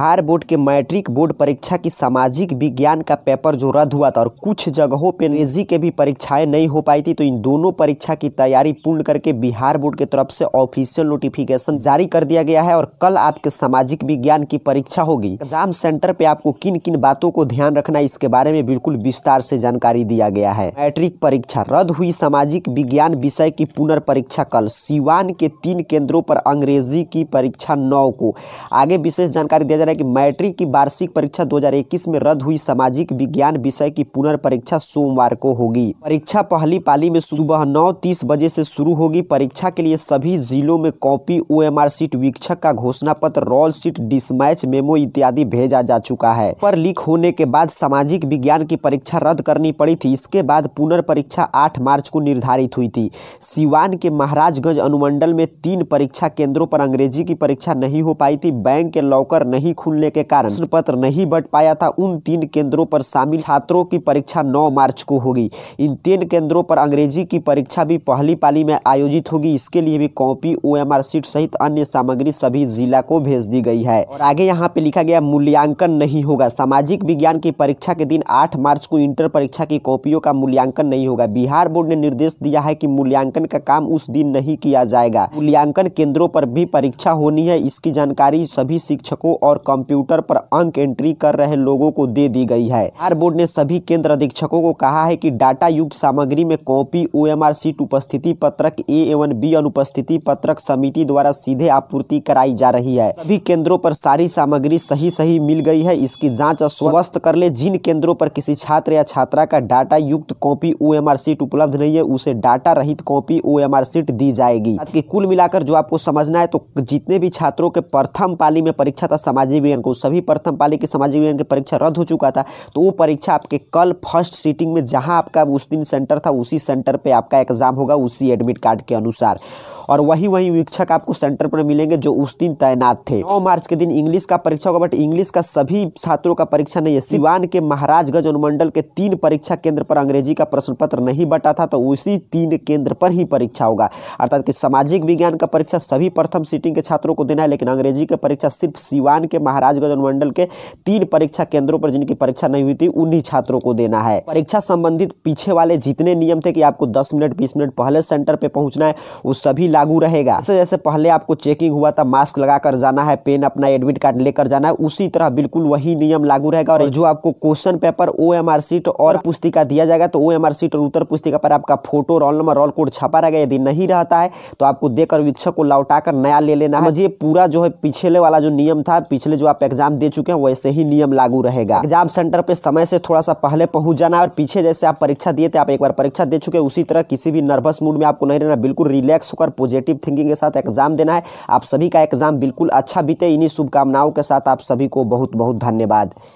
Bihar board के matric board परीक्षा की सामाजिक विज्ञान का पेपर जो रद्द हुआ था और कुछ जगहों पे अंग्रेजी के भी परीक्षाएं नहीं हो पाई थी तो इन दोनों परीक्षा की तैयारी पूर्ण करके बिहार बोर्ड की तरफ से ऑफिशियल नोटिफिकेशन जारी कर दिया गया है और कल आपके सामाजिक विज्ञान की परीक्षा होगी एग्जाम सेंटर पे आपको किन किन बातों को ध्यान रखना इसके बारे में बिल्कुल विस्तार से जानकारी दिया गया है मैट्रिक परीक्षा रद्द हुई सामाजिक विज्ञान विषय की पुनर्परीक्षा कल सिवान के तीन केंद्रों पर अंग्रेजी की परीक्षा नौ को आगे विशेष जानकारी दिया जा रहा है है कि मैट्रिक की वार्षिक परीक्षा 2021 में रद्द हुई सामाजिक विज्ञान विषय की पुनर्परीक्षा सोमवार को होगी परीक्षा पहली पाली में सुबह नौ तीस बजे से शुरू होगी परीक्षा के लिए सभी जिलों में कॉपी ओ सीट वीक्षक का घोषणा पत्र रोल सीट डिसमैच मेमो इत्यादि भेजा जा चुका है पर लीक होने के बाद सामाजिक विज्ञान की परीक्षा रद्द करनी पड़ी थी इसके बाद पुनर्परीक्षा आठ मार्च को निर्धारित हुई थी सिवान के महाराजगंज अनुमंडल में तीन परीक्षा केंद्रों पर अंग्रेजी की परीक्षा नहीं हो पाई थी बैंक के लॉकर नहीं नहीं खुलने के कारण प्रश्न पत्र नहीं बट पाया था उन तीन केंद्रों पर शामिल छात्रों की परीक्षा नौ मार्च को होगी इन तीन केंद्रों पर अंग्रेजी की परीक्षा भी पहली पाली में आयोजित होगी इसके लिए भी कॉपी ओ सीट सहित अन्य सामग्री सभी जिला को भेज दी गई है और आगे यहाँ पे लिखा गया मूल्यांकन नहीं होगा सामाजिक विज्ञान की परीक्षा के दिन आठ मार्च को इंटर परीक्षा की कॉपियों का मूल्यांकन नहीं होगा बिहार बोर्ड ने निर्देश दिया है की मूल्यांकन का काम उस दिन नहीं किया जाएगा मूल्यांकन केंद्रों पर भी परीक्षा होनी है इसकी जानकारी सभी शिक्षकों और और कंप्यूटर पर अंक एंट्री कर रहे लोगों को दे दी गई है आर बोर्ड ने सभी केंद्र अधीक्षकों को कहा है कि डाटा युक्त सामग्री में कॉपी ओ सीट उपस्थिति पत्रक ए एवं बी अनुपस्थिति पत्रक समिति द्वारा सीधे आपूर्ति कराई जा रही है सभी केंद्रों पर सारी सामग्री सही सही मिल गई है इसकी जाँच स्वस्थ कर ले जिन केंद्रों पर किसी छात्र या छात्रा का डाटा युक्त कॉपी ओ सीट उपलब्ध नहीं है उसे डाटा रहित कॉपी ओ सीट दी जाएगी कुल मिलाकर जो आपको समझना है तो जितने भी छात्रों के प्रथम पाली में परीक्षा था समाज सामाजिक विज्ञान को सभी प्रथम पाली की सामाजिक विज्ञान की परीक्षा रद्द हो चुका था तो वो परीक्षा आपके कल फर्स्ट सीटिंग में जहाँ आपका उस दिन सेंटर था उसी सेंटर पर आपका एग्जाम होगा उसी एडमिट कार्ड के अनुसार और वही वही वीक्षक आपको सेंटर पर मिलेंगे जो उस दिन तैनात थे नौ मार्च के दिन इंग्लिश का परीक्षा होगा बट इंग्लिश का सभी छात्रों का परीक्षा नहीं है सिवान के महाराजगंज अनुमंडल के तीन परीक्षा केंद्र पर अंग्रेजी का प्रश्न पत्र नहीं बटा था तो उसी तीन केंद्र पर ही परीक्षा होगा अर्थात की सामाजिक विज्ञान का परीक्षा सभी प्रथम सीटिंग के छात्रों को देना है लेकिन अंग्रेजी की परीक्षा सिर्फ सिवान के महाराजगंज अनुमंडल के तीन परीक्षा केंद्रों पर जिनकी परीक्षा नहीं हुई थी उन्हीं छात्रों को देना है परीक्षा संबंधित पीछे वाले जितने नियम थे कि आपको दस मिनट बीस मिनट पहले सेंटर पे पहुंचना है वो सभी लागू रहेगा जैसे जैसे पहले आपको चेकिंग हुआ था मास्क लगाकर जाना है पेन अपना एडमिट कार्ड लेकर जाना है उसी तरह बिल्कुल वही नियम लागू रहेगा और जो आपको question paper O M R sheet और पुस्तिका दिया जाएगा तो ओ एम आर सीट और उत्तर पुस्तिका पर आपका photo roll number roll code छपा रहेगा यदि नहीं रहता है तो आपको देकर वीक्षक को लौटाकर नया ले लेना है पूरा जो है पिछले वाला जो नियम था पिछले जो आप एग्जाम दे चुके हैं वैसे ही नियम लागू रहेगा एग्जाम सेंटर पे समय से थोड़ा सा पहले पहुंच जाना और पीछे जैसे आप परीक्षा दिए थे आप एक बार परीक्षा दे चुके हैं उसी तरह किसी भी नर्वस मूड में आपको नहीं रहना बिल्कुल रिलैक्स होकर पॉजिटिव थिंकिंग के साथ एग्जाम देना है आप सभी का एग्जाम बिल्कुल अच्छा बीते इन्हीं शुभकामनाओं के साथ आप सभी को बहुत बहुत धन्यवाद